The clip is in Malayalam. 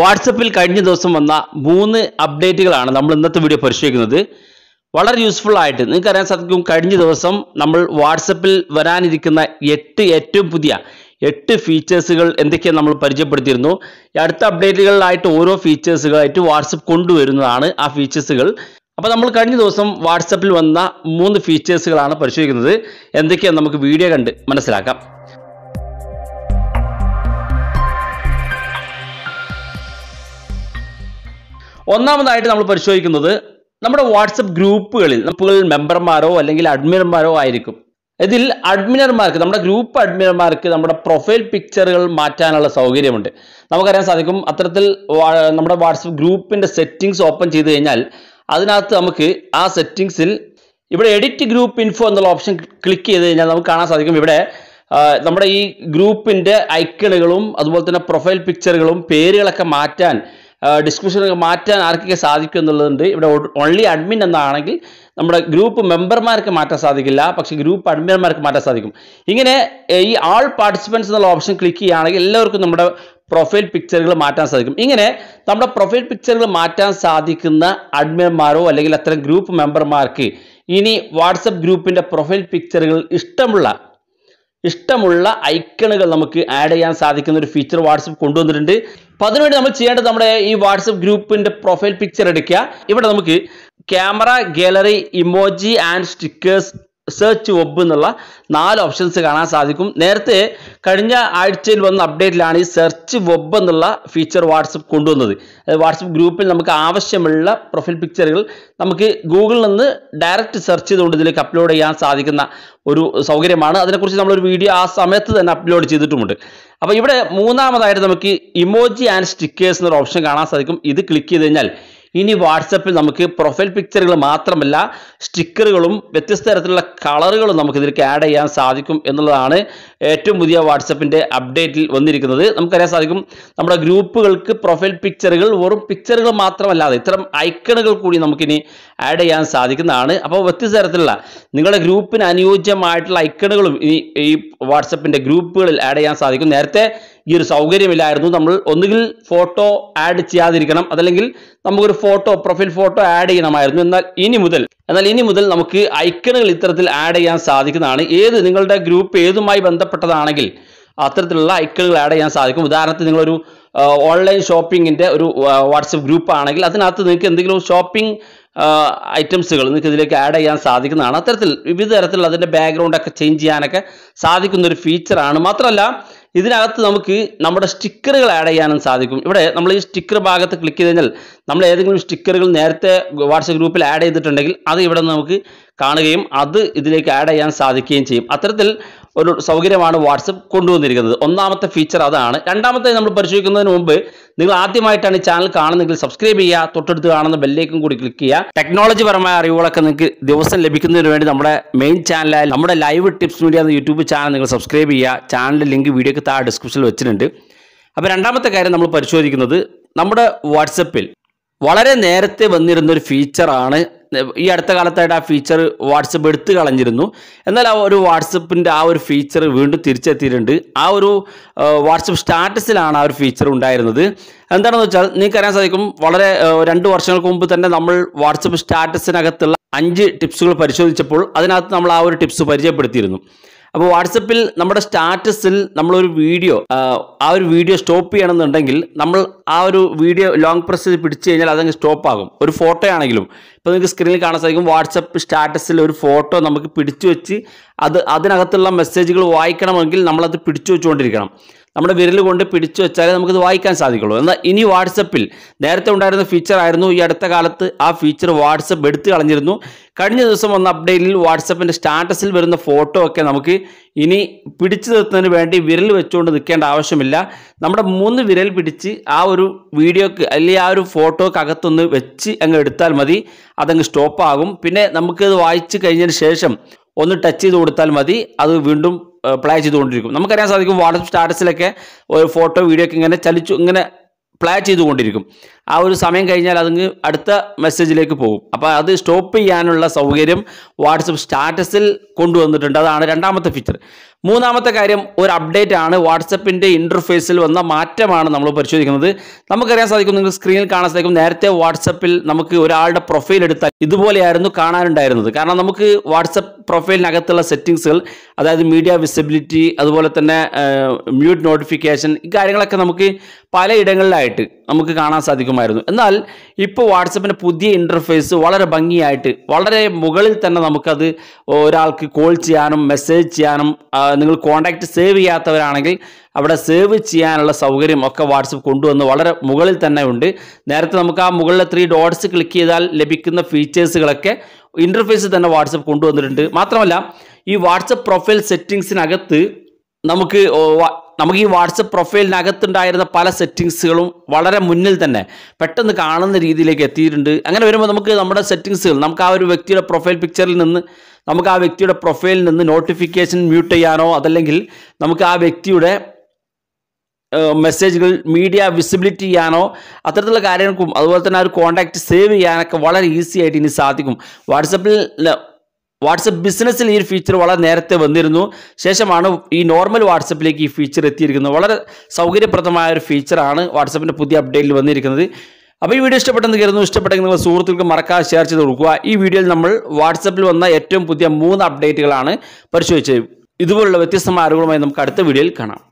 വാട്സപ്പിൽ കഴിഞ്ഞ ദിവസം വന്ന മൂന്ന് അപ്ഡേറ്റുകളാണ് നമ്മൾ ഇന്നത്തെ വീഡിയോ പരിശോധിക്കുന്നത് വളരെ യൂസ്ഫുൾ ആയിട്ട് അറിയാൻ സാധിക്കും കഴിഞ്ഞ ദിവസം നമ്മൾ വാട്സപ്പിൽ വരാനിരിക്കുന്ന എട്ട് ഏറ്റവും പുതിയ എട്ട് ഫീച്ചേഴ്സുകൾ എന്തൊക്കെയാണ് നമ്മൾ പരിചയപ്പെടുത്തിയിരുന്നു അടുത്ത അപ്ഡേറ്റുകളിലായിട്ട് ഓരോ ഫീച്ചേഴ്സുകളായിട്ട് വാട്സപ്പ് കൊണ്ടുവരുന്നതാണ് ആ ഫീച്ചേഴ്സുകൾ അപ്പോൾ നമ്മൾ കഴിഞ്ഞ ദിവസം വാട്സപ്പിൽ വന്ന മൂന്ന് ഫീച്ചേഴ്സുകളാണ് പരിശോധിക്കുന്നത് എന്തൊക്കെയാണ് നമുക്ക് വീഡിയോ കണ്ട് മനസ്സിലാക്കാം ഒന്നാമതായിട്ട് നമ്മൾ പരിശോധിക്കുന്നത് നമ്മുടെ വാട്സപ്പ് ഗ്രൂപ്പുകളിൽ നമുക്ക് മെമ്പർമാരോ അല്ലെങ്കിൽ അഡ്മിനർമാരോ ആയിരിക്കും ഇതിൽ അഡ്മിനർമാർക്ക് നമ്മുടെ ഗ്രൂപ്പ് അഡ്മിനർമാർക്ക് നമ്മുടെ പ്രൊഫൈൽ പിക്ചറുകൾ മാറ്റാനുള്ള സൗകര്യമുണ്ട് നമുക്കറിയാൻ സാധിക്കും അത്തരത്തിൽ നമ്മുടെ വാട്സപ്പ് ഗ്രൂപ്പിൻ്റെ സെറ്റിങ്സ് ഓപ്പൺ ചെയ്ത് കഴിഞ്ഞാൽ അതിനകത്ത് നമുക്ക് ആ സെറ്റിങ്സിൽ ഇവിടെ എഡിറ്റ് ഗ്രൂപ്പ് ഇൻഫോ എന്നുള്ള ഓപ്ഷൻ ക്ലിക്ക് ചെയ്ത് കഴിഞ്ഞാൽ നമുക്ക് കാണാൻ സാധിക്കും ഇവിടെ നമ്മുടെ ഈ ഗ്രൂപ്പിൻ്റെ ഐക്കണുകളും അതുപോലെ തന്നെ പ്രൊഫൈൽ പിക്ചറുകളും പേരുകളൊക്കെ മാറ്റാൻ ഡിസ്ക്രിപ്ഷനൊക്കെ മാറ്റാൻ ആർക്കൊക്കെ സാധിക്കും എന്നുള്ളതുണ്ട് ഇവിടെ ഓൺലി അഡ്മിൻ എന്നാണെങ്കിൽ നമ്മുടെ ഗ്രൂപ്പ് മെമ്പർമാർക്ക് മാറ്റാൻ സാധിക്കില്ല പക്ഷേ ഗ്രൂപ്പ് അഡ്മിന്മാർക്ക് മാറ്റാൻ സാധിക്കും ഇങ്ങനെ ഈ ആൾ പാർട്ടിസിപ്പൻസ് എന്നുള്ള ഓപ്ഷൻ ക്ലിക്ക് ചെയ്യുകയാണെങ്കിൽ എല്ലാവർക്കും നമ്മുടെ പ്രൊഫൈൽ പിക്ചറുകൾ മാറ്റാൻ സാധിക്കും ഇങ്ങനെ നമ്മുടെ പ്രൊഫൈൽ പിക്ചറുകൾ മാറ്റാൻ സാധിക്കുന്ന അഡ്മിൻമാരോ അല്ലെങ്കിൽ അത്തരം ഗ്രൂപ്പ് മെമ്പർമാർക്ക് ഇനി വാട്സപ്പ് ഗ്രൂപ്പിൻ്റെ പ്രൊഫൈൽ പിക്ചറുകൾ ഇഷ്ടമുള്ള ഇഷ്ടമുള്ള ഐക്കണുകൾ നമുക്ക് ആഡ് ചെയ്യാൻ സാധിക്കുന്ന ഒരു ഫീച്ചർ വാട്സപ്പ് കൊണ്ടുവന്നിട്ടുണ്ട് അപ്പൊ അതിനുവേണ്ടി നമ്മൾ ചെയ്യേണ്ടത് നമ്മുടെ ഈ വാട്സപ്പ് ഗ്രൂപ്പിന്റെ പ്രൊഫൈൽ പിക്ചർ എടുക്കുക ഇവിടെ നമുക്ക് camera gallery emoji and stickers search web എന്നുള്ള നാല് ഓപ്ഷൻസ് കാണാൻ സാധിക്കും നേരത്തെ കഴിഞ്ഞ ആഴ്ചയിൽ വന്ന അപ്ഡേറ്റിലാണ് ഈ സെർച്ച് വെബ് എന്നുള്ള ഫീച്ചർ വാട്സപ്പ് കൊണ്ടുവന്നത് അത് വാട്സപ്പ് ഗ്രൂപ്പിൽ നമുക്ക് ആവശ്യമുള്ള പ്രൊഫൈൽ പിക്ചറുകൾ നമുക്ക് ഗൂഗിളിൽ നിന്ന് ഡയറക്റ്റ് സെർച്ച് ചെയ്തുകൊണ്ട് ഇതിലേക്ക് അപ്ലോഡ് ചെയ്യാൻ സാധിക്കുന്ന ഒരു സൗകര്യമാണ് അതിനെക്കുറിച്ച് നമ്മളൊരു വീഡിയോ ആ സമയത്ത് തന്നെ അപ്ലോഡ് ചെയ്തിട്ടുമുണ്ട് അപ്പോൾ ഇവിടെ മൂന്നാമതായിട്ട് നമുക്ക് ഇമോജി ആൻഡ് സ്റ്റിക്കേഴ്സ് എന്നൊരു ഓപ്ഷൻ കാണാൻ സാധിക്കും ഇത് ക്ലിക്ക് ചെയ്ത് കഴിഞ്ഞാൽ ഇനി വാട്സപ്പിൽ നമുക്ക് പ്രൊഫൈൽ പിക്ചറുകൾ മാത്രമല്ല സ്റ്റിക്കറുകളും വ്യത്യസ്ത തരത്തിലുള്ള കളറുകളും നമുക്ക് ഇതിലേക്ക് ആഡ് ചെയ്യാൻ സാധിക്കും എന്നുള്ളതാണ് ഏറ്റവും പുതിയ വാട്സപ്പിൻ്റെ അപ്ഡേറ്റിൽ വന്നിരിക്കുന്നത് നമുക്കറിയാൻ സാധിക്കും നമ്മുടെ ഗ്രൂപ്പുകൾക്ക് പ്രൊഫൈൽ പിക്ചറുകൾ വെറും പിക്ചറുകൾ മാത്രമല്ലാതെ ഇത്തരം ഐക്കണുകൾ കൂടി നമുക്കിനി ആഡ് ചെയ്യാൻ സാധിക്കുന്നതാണ് അപ്പോൾ വ്യത്യസ്ത തരത്തിലുള്ള നിങ്ങളുടെ ഗ്രൂപ്പിന് അനുയോജ്യമായിട്ടുള്ള ഐക്കണുകളും ഇനി ഈ വാട്സപ്പിൻ്റെ ഗ്രൂപ്പുകളിൽ ആഡ് ചെയ്യാൻ സാധിക്കും നേരത്തെ ഈ ഒരു സൗകര്യമില്ലായിരുന്നു നമ്മൾ ഒന്നുകിൽ ഫോട്ടോ ആഡ് ചെയ്യാതിരിക്കണം അതല്ലെങ്കിൽ നമുക്കൊരു ഫോട്ടോ പ്രൊഫൈൽ ഫോട്ടോ ആഡ് ചെയ്യണമായിരുന്നു എന്നാൽ ഇനി മുതൽ എന്നാൽ ഇനി മുതൽ നമുക്ക് ഐക്കണുകൾ ഇത്തരത്തിൽ ആഡ് ചെയ്യാൻ സാധിക്കുന്നതാണ് ഏത് നിങ്ങളുടെ ഗ്രൂപ്പ് ഏതുമായി ബന്ധപ്പെട്ടതാണെങ്കിൽ അത്തരത്തിലുള്ള ഐക്കണുകൾ ആഡ് ചെയ്യാൻ സാധിക്കും ഉദാഹരണത്തിന് നിങ്ങളൊരു ഓൺലൈൻ ഷോപ്പിങ്ങിൻ്റെ ഒരു വാട്സപ്പ് ഗ്രൂപ്പ് ആണെങ്കിൽ അതിനകത്ത് നിങ്ങൾക്ക് എന്തെങ്കിലും ഷോപ്പിംഗ് ഐറ്റംസുകൾ നിങ്ങൾക്ക് ഇതിലേക്ക് ആഡ് ചെയ്യാൻ സാധിക്കുന്നതാണ് അത്തരത്തിൽ വിവിധ തരത്തിലുള്ള അതിൻ്റെ ബാക്ക്ഗ്രൗണ്ടൊക്കെ ചേഞ്ച് ചെയ്യാനൊക്കെ സാധിക്കുന്ന ഒരു ഫീച്ചറാണ് മാത്രമല്ല ഇതിനകത്ത് നമുക്ക് നമ്മുടെ സ്റ്റിക്കറുകൾ ആഡ് ചെയ്യാനും സാധിക്കും ഇവിടെ നമ്മൾ ഈ സ്റ്റിക്കർ ഭാഗത്ത് ക്ലിക്ക് ചെയ്ത് കഴിഞ്ഞാൽ നമ്മൾ ഏതെങ്കിലും സ്റ്റിക്കറുകൾ നേരത്തെ വാട്സപ്പ് ഗ്രൂപ്പിൽ ആഡ് ചെയ്തിട്ടുണ്ടെങ്കിൽ അത് ഇവിടെ നമുക്ക് കാണുകയും അത് ഇതിലേക്ക് ആഡ് ചെയ്യാൻ സാധിക്കുകയും ചെയ്യും അത്തരത്തിൽ ഒരു സൗകര്യമാണ് വാട്സപ്പ് കൊണ്ടുവന്നിരിക്കുന്നത് ഒന്നാമത്തെ ഫീച്ചർ അതാണ് രണ്ടാമത്തെ നമ്മൾ പരിശോധിക്കുന്നതിന് മുമ്പ് നിങ്ങൾ ആദ്യമായിട്ടാണ് ഈ ചാനൽ കാണുന്നെങ്കിൽ സബ്സ്ക്രൈബ് ചെയ്യുക തൊട്ടടുത്ത് കാണുന്ന ബെല്ലേക്കും കൂടി ക്ലിക്ക് ചെയ്യുക ടെക്നോളജി പരമായ അറിവുകളൊക്കെ നിങ്ങൾക്ക് ദിവസം ലഭിക്കുന്നതിന് വേണ്ടി നമ്മുടെ മെയിൻ ചാനലായ നമ്മുടെ ലൈവ് ടിപ്സ് മീഡിയ എന്ന യൂട്യൂബ് ചാനൽ നിങ്ങൾ സബ്സ്ക്രൈബ് ചെയ്യുക ചാനലിൻ്റെ ലിങ്ക് വീഡിയോക്ക് താഴെ ഡിസ്ക്രിപ്ഷനിൽ വെച്ചിട്ടുണ്ട് അപ്പോൾ രണ്ടാമത്തെ കാര്യം നമ്മൾ പരിശോധിക്കുന്നത് നമ്മുടെ വാട്സപ്പിൽ വളരെ നേരത്തെ വന്നിരുന്ന ഒരു ഫീച്ചറാണ് ഈ അടുത്ത കാലത്തായിട്ട് ആ ഫീച്ചർ വാട്സപ്പ് എടുത്തു കളഞ്ഞിരുന്നു എന്നാൽ ആ ഒരു വാട്സപ്പിൻ്റെ ആ ഒരു ഫീച്ചർ വീണ്ടും തിരിച്ചെത്തിയിട്ടുണ്ട് ആ ഒരു വാട്സപ്പ് സ്റ്റാറ്റസിലാണ് ആ ഒരു ഫീച്ചർ ഉണ്ടായിരുന്നത് എന്താണെന്ന് വെച്ചാൽ നിങ്ങൾക്കറിയാൻ സാധിക്കും വളരെ രണ്ട് വർഷങ്ങൾക്ക് മുമ്പ് തന്നെ നമ്മൾ വാട്സപ്പ് സ്റ്റാറ്റസിനകത്തുള്ള അഞ്ച് ടിപ്സുകൾ പരിശോധിച്ചപ്പോൾ അതിനകത്ത് നമ്മൾ ആ ഒരു ടിപ്സ് പരിചയപ്പെടുത്തിയിരുന്നു അപ്പോൾ വാട്സപ്പിൽ നമ്മുടെ സ്റ്റാറ്റസിൽ നമ്മളൊരു വീഡിയോ ആ ഒരു വീഡിയോ സ്റ്റോപ്പ് ചെയ്യണമെന്നുണ്ടെങ്കിൽ നമ്മൾ ആ ഒരു വീഡിയോ ലോങ് പ്രസ് പിടിച്ചു കഴിഞ്ഞാൽ അതങ്ങ് സ്റ്റോപ്പ് ആകും ഒരു ഫോട്ടോ ആണെങ്കിലും ഇപ്പോൾ നിങ്ങൾക്ക് സ്ക്രീനിൽ കാണാൻ സാധിക്കും വാട്സപ്പ് സ്റ്റാറ്റസിൽ ഒരു ഫോട്ടോ നമുക്ക് പിടിച്ചു വെച്ച് അത് അതിനകത്തുള്ള മെസ്സേജുകൾ വായിക്കണമെങ്കിൽ നമ്മളത് പിടിച്ചു വെച്ചുകൊണ്ടിരിക്കണം നമ്മുടെ വിരൽ കൊണ്ട് പിടിച്ചു വെച്ചാലേ നമുക്കിത് വായിക്കാൻ സാധിക്കുള്ളൂ എന്നാൽ ഇനി വാട്സപ്പിൽ നേരത്തെ ഉണ്ടായിരുന്ന ഫീച്ചർ ആയിരുന്നു ഈ അടുത്ത കാലത്ത് ആ ഫീച്ചർ വാട്സപ്പ് എടുത്തു കളഞ്ഞിരുന്നു കഴിഞ്ഞ ദിവസം വന്ന അപ്ഡേറ്റിൽ വാട്സപ്പിൻ്റെ സ്റ്റാറ്റസിൽ വരുന്ന ഫോട്ടോ ഒക്കെ നമുക്ക് ഇനി പിടിച്ചു നിർത്തുന്നതിന് വേണ്ടി വിരൽ വെച്ചുകൊണ്ട് നിൽക്കേണ്ട ആവശ്യമില്ല നമ്മുടെ മൂന്ന് വിരൽ പിടിച്ച് ആ ഒരു വീഡിയോക്ക് അല്ലെങ്കിൽ ആ ഒരു ഫോട്ടോക്ക് അകത്തൊന്ന് വെച്ച് അങ്ങ് എടുത്താൽ മതി അതങ്ങ് സ്റ്റോപ്പാകും പിന്നെ നമുക്കിത് വായിച്ചു കഴിഞ്ഞതിന് ശേഷം ഒന്ന് ടച്ച് ചെയ്ത് കൊടുത്താൽ മതി അത് വീണ്ടും പ്ലേ ചെയ്തുകൊണ്ടിരിക്കും നമുക്കറിയാൻ സാധിക്കും വാട്സപ്പ് സ്റ്റാറ്റസിലൊക്കെ ഒരു ഫോട്ടോ വീഡിയോ ഒക്കെ ഇങ്ങനെ ചലിച്ചു ഇങ്ങനെ പ്ലേ ചെയ്തുകൊണ്ടിരിക്കും ആ ഒരു സമയം കഴിഞ്ഞാൽ അതങ്ങ് അടുത്ത മെസ്സേജിലേക്ക് പോകും അപ്പോൾ അത് സ്റ്റോപ്പ് ചെയ്യാനുള്ള സൗകര്യം വാട്സപ്പ് സ്റ്റാറ്റസിൽ കൊണ്ടുവന്നിട്ടുണ്ട് അതാണ് രണ്ടാമത്തെ ഫീച്ചർ മൂന്നാമത്തെ കാര്യം ഒരു അപ്ഡേറ്റ് ആണ് വാട്സപ്പിൻ്റെ ഇൻ്റർഫേസിൽ വന്ന മാറ്റമാണ് നമ്മൾ പരിശോധിക്കുന്നത് നമുക്കറിയാൻ സാധിക്കും നിങ്ങൾ സ്ക്രീനിൽ കാണാൻ സാധിക്കും നേരത്തെ വാട്സപ്പിൽ നമുക്ക് ഒരാളുടെ പ്രൊഫൈൽ എടുത്താൽ ഇതുപോലെയായിരുന്നു കാണാനുണ്ടായിരുന്നത് കാരണം നമുക്ക് വാട്സപ്പ് പ്രൊഫൈലിനകത്തുള്ള സെറ്റിങ്സുകൾ അതായത് മീഡിയ വിസിബിലിറ്റി അതുപോലെ തന്നെ മ്യൂട്ട് നോട്ടിഫിക്കേഷൻ കാര്യങ്ങളൊക്കെ നമുക്ക് പലയിടങ്ങളിലായിട്ട് നമുക്ക് കാണാൻ സാധിക്കുമായിരുന്നു എന്നാൽ ഇപ്പോൾ വാട്സപ്പിൻ്റെ പുതിയ ഇൻ്റർഫേസ് വളരെ ഭംഗിയായിട്ട് വളരെ മുകളിൽ തന്നെ നമുക്കത് ഒരാൾക്ക് കോൾ ചെയ്യാനും മെസ്സേജ് ചെയ്യാനും നിങ്ങൾ കോൺടാക്റ്റ് സേവ് ചെയ്യാത്തവരാണെങ്കിൽ അവിടെ സേവ് ചെയ്യാനുള്ള സൗകര്യം ഒക്കെ വാട്സപ്പ് കൊണ്ടുവന്ന് വളരെ മുകളിൽ തന്നെ ഉണ്ട് നേരത്തെ നമുക്ക് ആ മുകളിലെ ത്രീ ഡോട്ട്സ് ക്ലിക്ക് ചെയ്താൽ ലഭിക്കുന്ന ഫീച്ചേഴ്സുകളൊക്കെ ഇൻ്റർഫേസ് തന്നെ വാട്സപ്പ് കൊണ്ടുവന്നിട്ടുണ്ട് മാത്രമല്ല ഈ വാട്സപ്പ് പ്രൊഫൈൽ സെറ്റിങ്സിനകത്ത് നമുക്ക് നമുക്ക് ഈ വാട്സപ്പ് പ്രൊഫൈലിനകത്തുണ്ടായിരുന്ന പല സെറ്റിങ്സുകളും വളരെ മുന്നിൽ തന്നെ പെട്ടെന്ന് കാണുന്ന രീതിയിലേക്ക് എത്തിയിട്ടുണ്ട് അങ്ങനെ വരുമ്പോൾ നമുക്ക് നമ്മുടെ സെറ്റിങ്സുകൾ നമുക്ക് ആ ഒരു വ്യക്തിയുടെ പ്രൊഫൈൽ പിക്ചറിൽ നിന്ന് നമുക്ക് ആ വ്യക്തിയുടെ പ്രൊഫൈലിൽ നിന്ന് നോട്ടിഫിക്കേഷൻ മ്യൂട്ട് ചെയ്യാനോ അതല്ലെങ്കിൽ നമുക്ക് ആ വ്യക്തിയുടെ മെസ്സേജുകൾ മീഡിയ വിസിബിലിറ്റി ചെയ്യാനോ അത്തരത്തിലുള്ള കാര്യങ്ങൾക്കും അതുപോലെ തന്നെ ആ ഒരു കോൺടാക്റ്റ് സേവ് ചെയ്യാനൊക്കെ വളരെ ഈസി ആയിട്ട് ഇനി സാധിക്കും വാട്സപ്പിൽ വാട്സപ്പ് ബിസിനസ്സിൽ ഈ ഫീച്ചർ വളരെ നേരത്തെ വന്നിരുന്നു ശേഷമാണ് ഈ നോർമൽ വാട്സപ്പിലേക്ക് ഈ ഫീച്ചർ എത്തിയിരിക്കുന്നത് വളരെ സൗകര്യപ്രദമായ ഒരു ഫീച്ചറാണ് വാട്സപ്പിൻ്റെ പുതിയ അപ്ഡേറ്റിൽ വന്നിരിക്കുന്നത് അപ്പോൾ ഈ വീഡിയോ ഇഷ്ടപ്പെട്ടെന്ന് കരുതുന്നു ഇഷ്ടപ്പെട്ടെങ്കിൽ നിങ്ങൾ സുഹൃത്തുക്കൾക്ക് മറക്കാതെ ഷെയർ ചെയ്ത് കൊടുക്കുക ഈ വീഡിയോയിൽ നമ്മൾ വാട്സപ്പിൽ വന്ന ഏറ്റവും പുതിയ മൂന്ന് അപ്ഡേറ്റുകളാണ് പരിശോധിച്ചത് ഇതുപോലുള്ള വ്യത്യസ്തമായ അറിവുകളുമായി നമുക്ക് അടുത്ത വീഡിയോയിൽ കാണാം